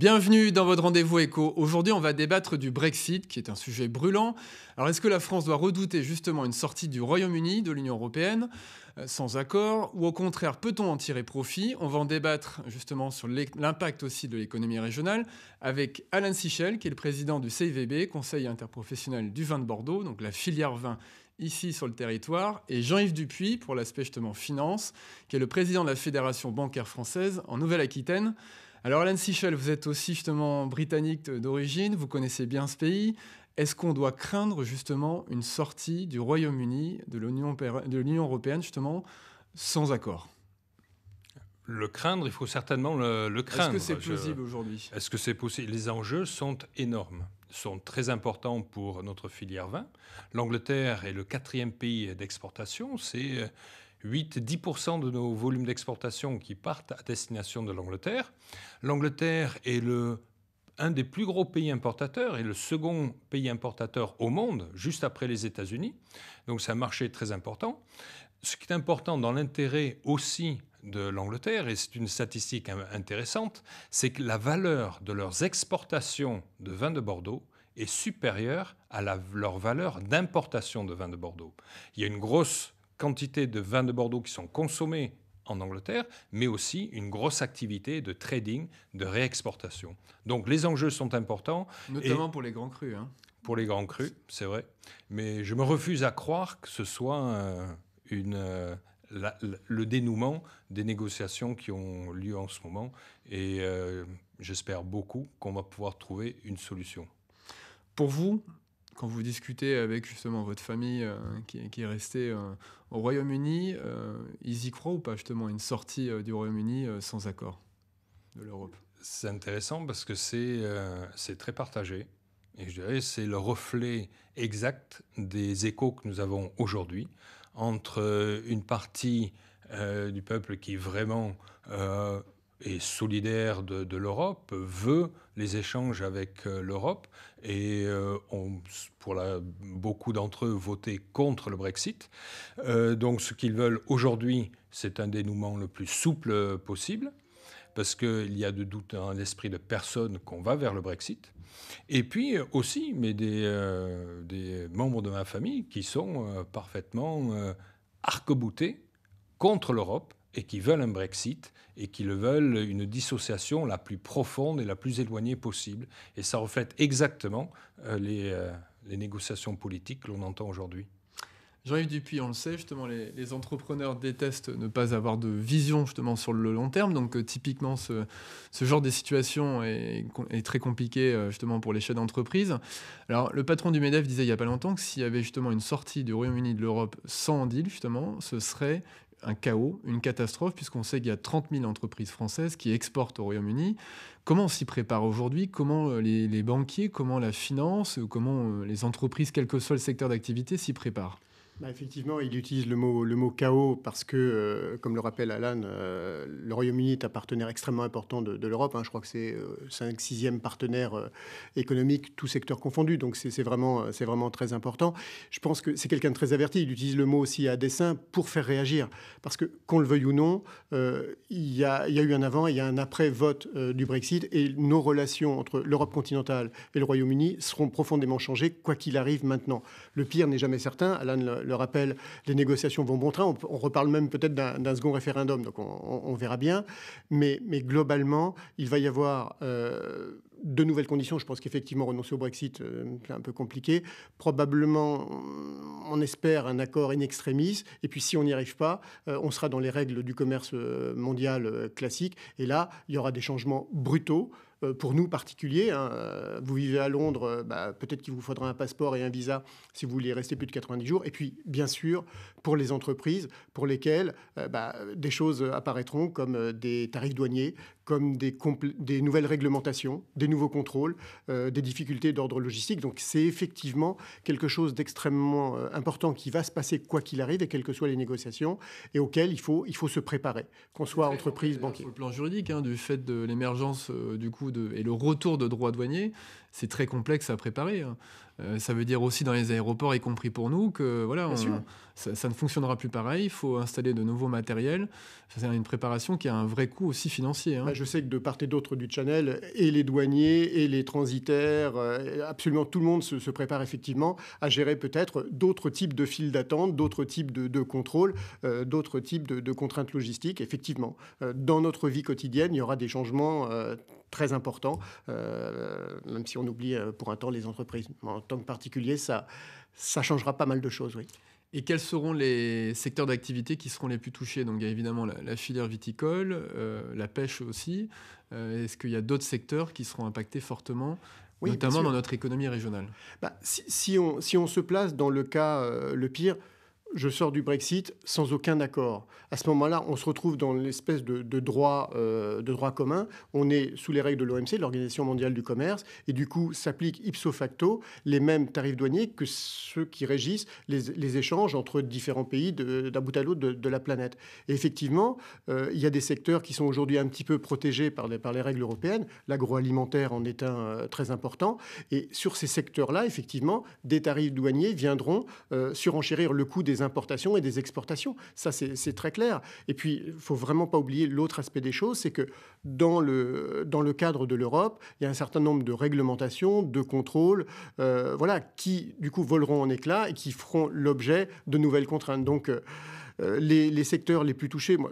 Bienvenue dans votre rendez-vous éco. Aujourd'hui, on va débattre du Brexit, qui est un sujet brûlant. Alors, est-ce que la France doit redouter justement une sortie du Royaume-Uni de l'Union européenne euh, sans accord, ou au contraire, peut-on en tirer profit On va en débattre justement sur l'impact aussi de l'économie régionale avec Alain Sichel, qui est le président du CIVB, Conseil interprofessionnel du vin de Bordeaux, donc la filière vin ici sur le territoire, et Jean-Yves Dupuis pour l'aspect justement finance, qui est le président de la Fédération bancaire française en Nouvelle-Aquitaine. Alors, Alain Sichel, vous êtes aussi justement britannique d'origine, vous connaissez bien ce pays. Est-ce qu'on doit craindre justement une sortie du Royaume-Uni de l'Union européenne justement sans accord le craindre, il faut certainement le, le craindre. Est-ce que c'est possible aujourd'hui Est-ce que c'est possible Les enjeux sont énormes, sont très importants pour notre filière vin. L'Angleterre est le quatrième pays d'exportation. C'est euh, 8-10% de nos volumes d'exportation qui partent à destination de l'Angleterre. L'Angleterre est le un des plus gros pays importateurs et le second pays importateur au monde, juste après les États-Unis. Donc c'est un marché très important. Ce qui est important dans l'intérêt aussi de l'Angleterre, et c'est une statistique intéressante, c'est que la valeur de leurs exportations de vin de Bordeaux est supérieure à leur valeur d'importation de vin de Bordeaux. Il y a une grosse quantité de vins de Bordeaux qui sont consommés en Angleterre, mais aussi une grosse activité de trading, de réexportation. Donc les enjeux sont importants. Notamment pour les grands crus. Hein. Pour les grands crus, c'est vrai. Mais je me refuse à croire que ce soit une, euh, le dénouement des négociations qui ont lieu en ce moment. Et euh, j'espère beaucoup qu'on va pouvoir trouver une solution. Pour vous, quand vous discutez avec justement votre famille euh, qui, est restée euh, au Royaume-Uni, euh, ils y croient ou pas justement une sortie du Royaume-Uni sans accord de l'Europe C'est intéressant parce que c'est très partagé. Et je dirais c'est le reflet exact des échos que nous avons aujourd'hui entre une partie du peuple qui vraiment et solidaire de, l'Europe, veut les échanges avec euh, l'Europe et euh, ont, pour la, beaucoup d'entre eux, voté contre le Brexit. Euh, donc ce qu'ils veulent aujourd'hui, c'est un dénouement le plus souple possible parce qu'il y a de doute dans l'esprit de personne qu'on va vers le Brexit. Et puis aussi, mais des, des membres de ma famille qui sont parfaitement arc-boutés contre l'Europe et qui veulent un Brexit et qui le veulent une dissociation la plus profonde et la plus éloignée possible. Et ça reflète exactement euh, euh, les, négociations politiques que l'on entend aujourd'hui. Jean-Yves Dupuis, on le sait, justement, les, entrepreneurs détestent ne pas avoir de vision justement sur le long terme. Donc euh, typiquement, ce, genre de situation est, est très compliqué justement pour les chefs d'entreprise. Alors le patron du MEDEF disait il n'y a pas longtemps que s'il y avait justement une sortie du Royaume-Uni de l'Europe sans deal, justement, ce serait un chaos, une catastrophe, puisqu'on sait qu'il y a 30 000 entreprises françaises qui exportent au Royaume-Uni. Comment on s'y prépare aujourd'hui Comment euh, les, banquiers, comment la finance, euh, comment euh, les entreprises, quel que soit le secteur d'activité, s'y préparent bah, effectivement, il utilise le mot, le mot chaos parce que, euh, comme le rappelle Alan, euh, le Royaume-Uni est un partenaire extrêmement important de, l'Europe. Hein. je crois que c'est 5 euh, 6e partenaire économique, tout secteur confondu. Donc c'est vraiment, vraiment très important. Je pense que c'est quelqu'un de très averti. Il utilise le mot aussi à dessein pour faire réagir. Parce que, qu'on le veuille ou non, il, y a, eu un avant, il y a un après-vote du Brexit. Et nos relations entre l'Europe continentale et le Royaume-Uni seront profondément changées, quoi qu'il arrive maintenant. Le pire n'est jamais certain. Alan le rappel, les négociations vont bon train. On, reparle même peut-être d'un second référendum, donc on, verra bien. Mais, globalement, il va y avoir euh, de nouvelles conditions. Je pense qu'effectivement, renoncer au Brexit, euh, c'est un peu compliqué. Probablement, on espère un accord in extremis. Et puis, si on n'y arrive pas, euh, on sera dans les règles du commerce euh, mondial classique. Et là, il y aura des changements brutaux. Euh, pour nous particuliers, hein, euh, vous vivez à Londres, euh, bah, peut-être qu'il vous faudra un passeport et un visa si vous voulez rester plus de 90 jours. Et puis, bien sûr, pour les entreprises, pour lesquelles bah, des choses apparaîtront comme des tarifs douaniers, comme des, des, nouvelles réglementations, des nouveaux contrôles, euh, des difficultés d'ordre logistique. Donc c'est effectivement quelque chose d'extrêmement euh, important qui va se passer quoi qu'il arrive et quelles que soient les négociations et auxquelles il faut, il faut se préparer, qu'on soit entreprise, banquier. le plan juridique, hein, du fait de l'émergence euh, du coup de, et le retour de droits douaniers, c'est très complexe à préparer. Hein. Euh, ça veut dire aussi dans les aéroports, y compris pour nous, que voilà, ça, ça, ne fonctionnera plus pareil. Il faut installer de nouveaux matériels. C'est une préparation qui a un vrai coût aussi financier. Hein. Bah, je sais que de part et d'autre du Channel, et les douaniers, et les transitaires, euh, absolument tout le monde se, prépare effectivement à gérer peut-être d'autres types de files d'attente, d'autres types de, contrôles, euh, d'autres types de, de, contraintes logistiques. Effectivement, dans notre vie quotidienne, il y aura des changements très important, euh, même si on oublie euh, pour un temps les entreprises. En tant que particulier, ça, ça changera pas mal de choses, oui. Et quels seront les secteurs d'activité qui seront les plus touchés Donc, il y a évidemment la, filière viticole, euh, la pêche aussi. Est-ce qu'il y a d'autres secteurs qui seront impactés fortement notamment dans notre économie régionale. Bah, si, on, si on se place dans le cas le pire, je sors du Brexit sans aucun accord. À ce moment-là, on se retrouve dans l'espèce de, droit, euh, de droit commun. On est sous les règles de l'OMC, l'Organisation mondiale du commerce, et du coup s'appliquent ipso facto les mêmes tarifs douaniers que ceux qui régissent les, échanges entre différents pays d'un bout à l'autre de, la planète. Et effectivement, euh, il y a des secteurs qui sont aujourd'hui un petit peu protégés par les, règles européennes. L'agroalimentaire en est un euh, très important. Et sur ces secteurs-là, effectivement, des tarifs douaniers viendront surenchérir le coût des importations et des exportations. Ça, c'est très clair. Et puis, il faut vraiment pas oublier l'autre aspect des choses, c'est que dans le, dans le cadre de l'Europe, il y a un certain nombre de réglementations, de contrôles, euh, voilà, qui, du coup, voleront en éclats et qui feront l'objet de nouvelles contraintes. Donc, euh, euh, les, secteurs les plus touchés, moi,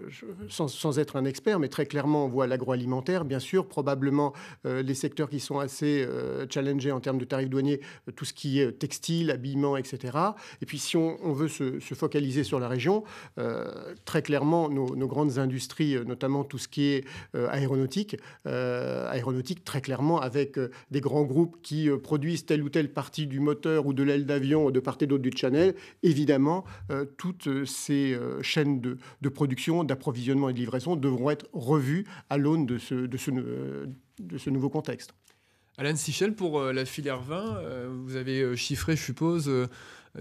sans, être un expert, mais très clairement, on voit l'agroalimentaire, bien sûr, probablement euh, les secteurs qui sont assez euh, challengés en termes de tarifs douaniers, tout ce qui est textile, habillement, etc. Et puis si on, veut se, focaliser sur la région, très clairement, nos, nos, grandes industries, notamment tout ce qui est aéronautique, aéronautique très clairement avec des grands groupes qui produisent telle ou telle partie du moteur ou de l'aile d'avion de part et d'autre du Channel, évidemment, toutes ces euh, chaînes de, production, d'approvisionnement et de livraison devront être revues à l'aune de ce, de, ce, euh, de ce nouveau contexte. alain Sichel, pour euh, la filière vin, vous avez chiffré, je suppose,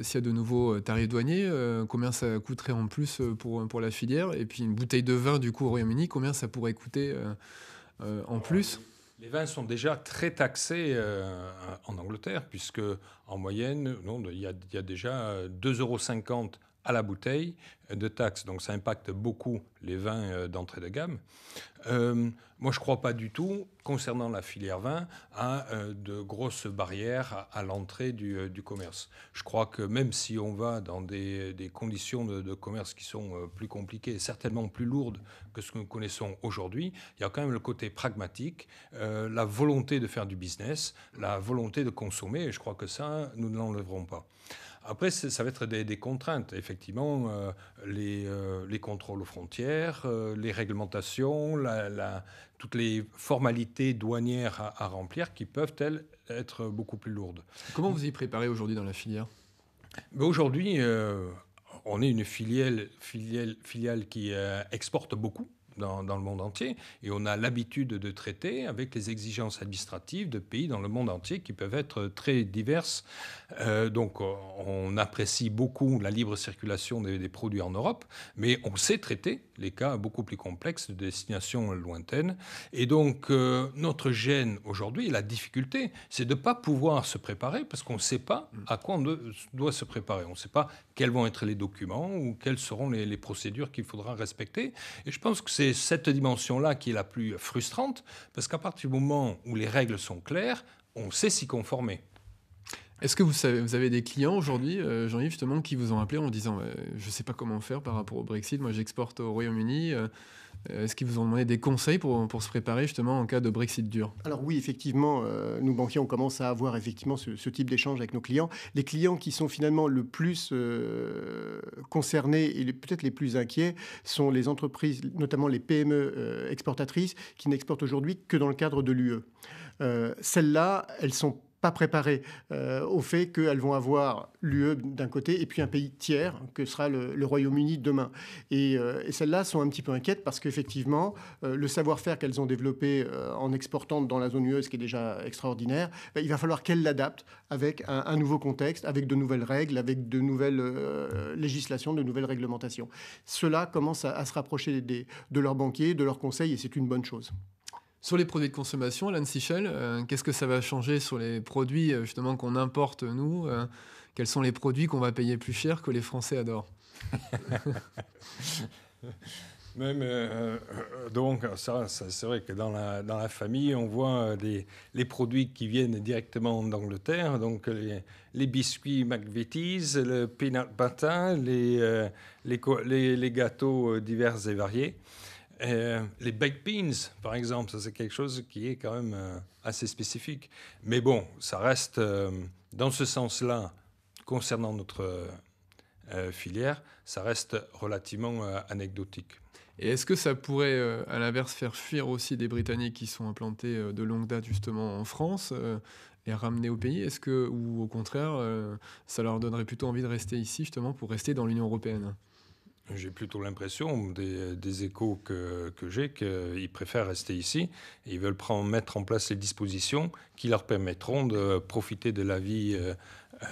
s'il y a de nouveaux tarifs douaniers, combien ça coûterait en plus pour, pour la filière Et puis une bouteille de vin du coup au Royaume-Uni, combien ça pourrait coûter en plus les vins sont déjà très taxés en Angleterre, puisque en moyenne, il, y il, y a, déjà 2,50 euros à la bouteille de taxes. Donc ça impacte beaucoup les vins euh, d'entrée de gamme. Euh, moi, je ne crois pas du tout, concernant la filière vin, à euh, de grosses barrières à, l'entrée du, commerce. Je crois que même si on va dans des, conditions de, commerce qui sont plus compliquées certainement plus lourdes que ce que nous connaissons aujourd'hui, il y a quand même le côté pragmatique, la volonté de faire du business, la volonté de consommer, et je crois que ça, nous ne l'enlèverons pas. Après, ça va être des, contraintes. Effectivement, euh, euh, les, contrôles aux frontières, euh, les réglementations, la, toutes les formalités douanières à, remplir qui peuvent, elles, être beaucoup plus lourdes. Comment vous y préparez aujourd'hui dans la filière Aujourd'hui, on est une filiale, filiale, filiale qui exporte beaucoup dans, le monde entier. Et on a l'habitude de traiter avec les exigences administratives de pays dans le monde entier qui peuvent être très diverses. Euh, donc on apprécie beaucoup la libre circulation des produits en Europe, mais on sait traiter les cas beaucoup plus complexes de destinations lointaines. Et donc, euh, notre gêne aujourd'hui, la difficulté, c'est de ne pas pouvoir se préparer parce qu'on ne sait pas à quoi on doit se préparer. On ne sait pas quels vont être les documents ou quelles seront les procédures qu'il faudra respecter. Et je pense que c'est cette dimension-là qui est la plus frustrante parce qu'à partir du moment où les règles sont claires, on sait s'y conformer. Est-ce que vous, vous, avez des clients aujourd'hui, euh, Jean-Yves, justement, qui vous ont appelé en disant bah, Je ne sais pas comment faire par rapport au Brexit, moi j'exporte au Royaume-Uni euh, euh, Est-ce qu'ils vous ont demandé des conseils pour, pour, se préparer justement en cas de Brexit dur Alors, oui, effectivement, nous banquiers, on commence à avoir effectivement ce, ce type d'échange avec nos clients. Les clients qui sont finalement le plus concernés et peut-être les plus inquiets sont les entreprises, notamment les PME exportatrices, qui n'exportent aujourd'hui que dans le cadre de l'UE. Celles-là, elles sont pas préparées euh, au fait qu'elles vont avoir l'UE d'un côté et puis un pays tiers que sera le, Royaume-Uni demain. Euh, et, celles-là sont un petit peu inquiètes parce qu'effectivement, euh, le savoir-faire qu'elles ont développé en exportant dans la zone UE, ce qui est déjà extraordinaire, bah, il va falloir qu'elles l'adaptent avec un, nouveau contexte, avec de nouvelles règles, avec de nouvelles législations, de nouvelles réglementations. Cela commence à, se rapprocher de leurs banquiers, de leurs conseils et c'est une bonne chose. Sur les produits de consommation, Alain Sichel, euh, qu'est-ce que ça va changer sur les produits euh, justement qu'on importe nous euh, Quels sont les produits qu'on va payer plus cher que les Français adorent donc, c'est vrai que dans la, famille, on voit les produits qui viennent directement d'Angleterre, donc les, biscuits McVitie's, le peanut butter, les gâteaux divers et variés. Euh, les baked beans, par exemple, c'est quelque chose qui est quand même euh, assez spécifique. Mais bon, ça reste euh, dans ce sens-là, concernant notre filière, ça reste relativement anecdotique. Et est-ce que ça pourrait, à l'inverse, faire fuir aussi des Britanniques qui sont implantés de longue date justement en France et ramener au pays Est-ce que, ou au contraire, ça leur donnerait plutôt envie de rester ici justement pour rester dans l'Union européenne j'ai plutôt l'impression, des, échos que, j'ai, qu'ils préfèrent rester ici ils veulent mettre en place les dispositions qui leur permettront de profiter de la vie euh,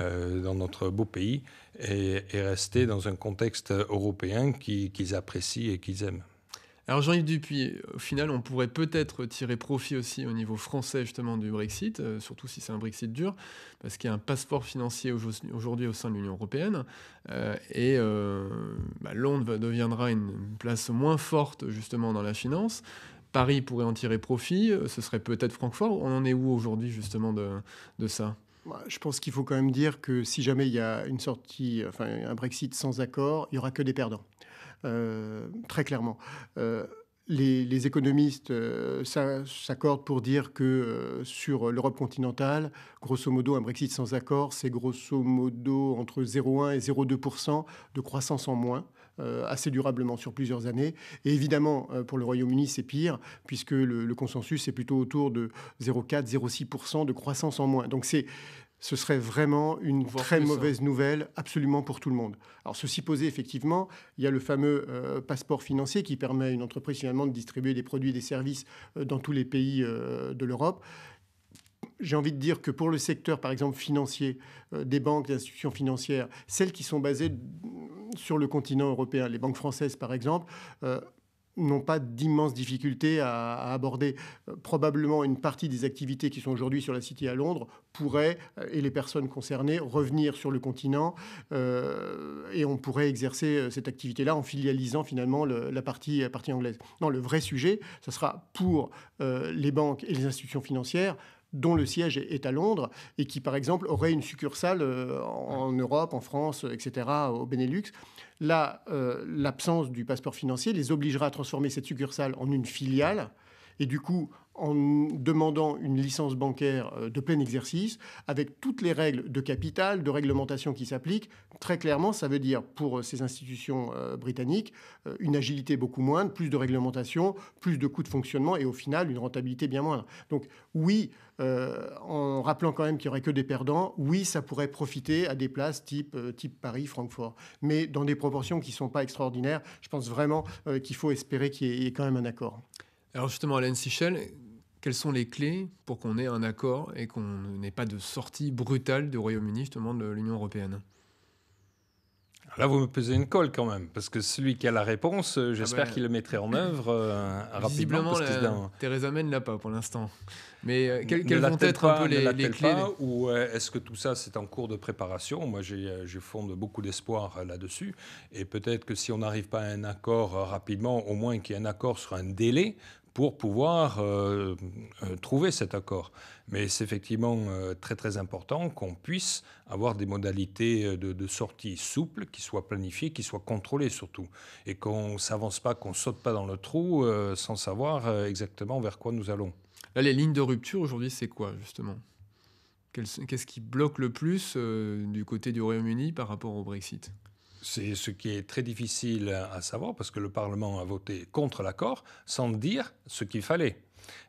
euh, dans notre beau pays et, rester dans un contexte européen qu'ils apprécient et qu'ils aiment. Alors Jean-Yves Dupuis, au final, on pourrait peut-être tirer profit aussi au niveau français justement du Brexit, euh, surtout si c'est un Brexit dur, parce qu'il y a un passeport financier aujourd'hui au sein de l'Union européenne, euh, et euh, bah, Londres deviendra une place moins forte justement dans la finance. Paris pourrait en tirer profit, ce serait peut-être Francfort. On en est où aujourd'hui justement de, de ça bah, je pense qu'il faut quand même dire que si jamais il y a une sortie, enfin un Brexit sans accord, il y aura que des perdants. Euh, très clairement. Euh, les, économistes euh, s'accordent pour dire que sur l'Europe continentale, grosso modo, un Brexit sans accord, c'est grosso modo entre 0,1 et 0,2 de croissance en moins. assez durablement sur plusieurs années. Et évidemment, pour le Royaume-Uni, c'est pire, puisque le, le consensus est plutôt autour de 0,4-0,6% de croissance en moins. Donc c'est ce serait vraiment une très mauvaise hein. nouvelle absolument pour tout le monde. Alors ceci posé, effectivement, il y a le fameux euh, passeport financier qui permet à une entreprise finalement de distribuer des produits et des services euh, dans tous les pays euh, de l'Europe. J'ai envie de dire que pour le secteur, par exemple, financier, des banques, des institutions financières, celles qui sont basées mm, sur le continent européen, les banques françaises par exemple, n'ont pas d'immenses difficultés à, aborder. Euh, probablement une partie des activités qui sont aujourd'hui sur la cité à Londres pourraient, euh, et les personnes concernées, revenir sur le continent euh, et on pourrait exercer cette activité-là en filialisant finalement la partie, la partie anglaise. Non, le vrai sujet, ce sera pour les banques et les institutions financières dont le siège est à Londres et qui, par exemple, aurait une succursale euh, en Europe, en France, euh, etc., au Benelux. Là, euh, l'absence du passeport financier les obligera à transformer cette succursale en une filiale et du coup en demandant une licence bancaire de plein exercice, avec toutes les règles de capital, de réglementation qui s'appliquent, très clairement, ça veut dire pour ces institutions britanniques une agilité beaucoup moindre, plus de réglementation, plus de coûts de fonctionnement et au final une rentabilité bien moindre. Donc oui, euh, en rappelant quand même qu'il n'y aurait que des perdants, oui, ça pourrait profiter à des places type, euh, Paris, Francfort, mais dans des proportions qui ne sont pas extraordinaires. Je pense vraiment euh, qu'il faut espérer qu'il y, ait quand même un accord. Alors justement, Alain Sichel, quelles sont les clés pour qu'on ait un accord et qu'on n'ait pas de sortie brutale du Royaume-Uni justement de l'Union européenne ah, là, vous me pesez une colle quand même, parce que celui qui a la réponse, euh, ah j'espère ben, qu'il le mettrait en œuvre euh, rapidement. Parce Theresa May ne pas pour l'instant. Mais euh, quelles, vont être un peu les, clés Ou est-ce que tout ça, c'est en cours de préparation Moi, j'ai fonde beaucoup d'espoir là-dessus. Et peut-être que si on n'arrive pas à un accord rapidement, au moins qu'il y ait un accord sur un délai pour pouvoir euh, euh, trouver cet accord. Mais c'est effectivement euh, très très important qu'on puisse avoir des modalités de, sortie souples, qui soient planifiées, qui soient contrôlées surtout, et qu'on ne s'avance pas, qu'on ne saute pas dans le trou sans savoir exactement vers quoi nous allons. les lignes de rupture aujourd'hui, c'est quoi justement Qu'est-ce qui bloque le plus du côté du Royaume-Uni par rapport au Brexit c'est ce qui est très difficile à savoir parce que le Parlement a voté contre l'accord sans dire ce qu'il fallait.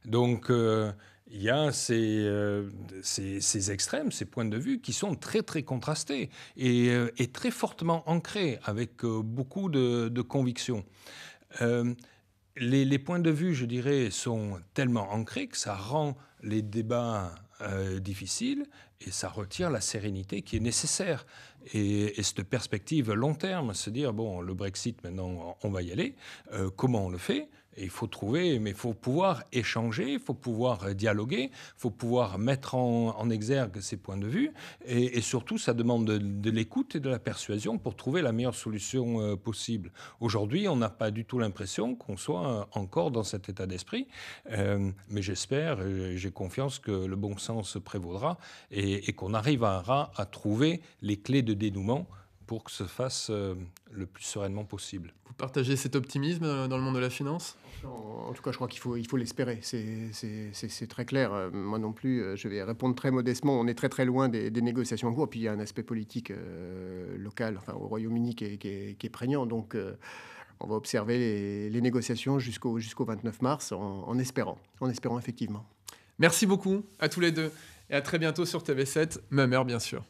Donc euh, il y a euh, ces, extrêmes, ces points de vue qui sont très très contrastés et, euh, très fortement ancrés avec beaucoup de, convictions. les, points de vue, je dirais, sont tellement ancrés que ça rend les débats difficiles, et ça retire la sérénité qui est nécessaire. Et, cette perspective long terme, se dire, bon, le Brexit, maintenant, on va y aller, euh, comment on le fait il faut trouver, mais il faut pouvoir échanger, il faut pouvoir dialoguer, il faut pouvoir mettre en, exergue ces points de vue. Et, surtout, ça demande de, l'écoute et de la persuasion pour trouver la meilleure solution euh, possible. Aujourd'hui, on n'a pas du tout l'impression qu'on soit encore dans cet état d'esprit. Euh, mais j'espère, j'ai confiance que le bon sens prévaudra et, qu'on arrivera à trouver les clés de dénouement pour que se fasse euh, le plus sereinement possible. Vous partagez cet optimisme euh, dans le monde de la finance en, tout cas, je crois qu'il faut, il faut l'espérer. C'est très clair. Euh, moi non plus, je vais répondre très modestement. On est très très loin des, négociations en cours. Puis il y a un aspect politique local, au Royaume-Uni, qui, est prégnant. Donc on va observer les, négociations jusqu'au jusqu'au 29 mars en, espérant, en espérant effectivement. Merci beaucoup à tous les deux et à très bientôt sur TV7, ma mère bien sûr.